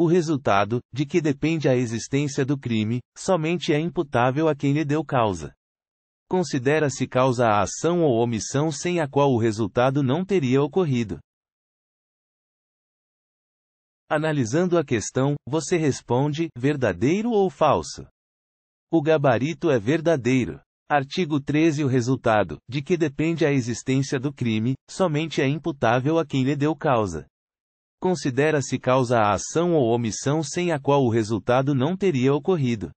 O resultado, de que depende a existência do crime, somente é imputável a quem lhe deu causa. Considera-se causa a ação ou omissão sem a qual o resultado não teria ocorrido. Analisando a questão, você responde: verdadeiro ou falso? O gabarito é verdadeiro. Artigo 13 O resultado, de que depende a existência do crime, somente é imputável a quem lhe deu causa. Considera-se causa a ação ou omissão sem a qual o resultado não teria ocorrido.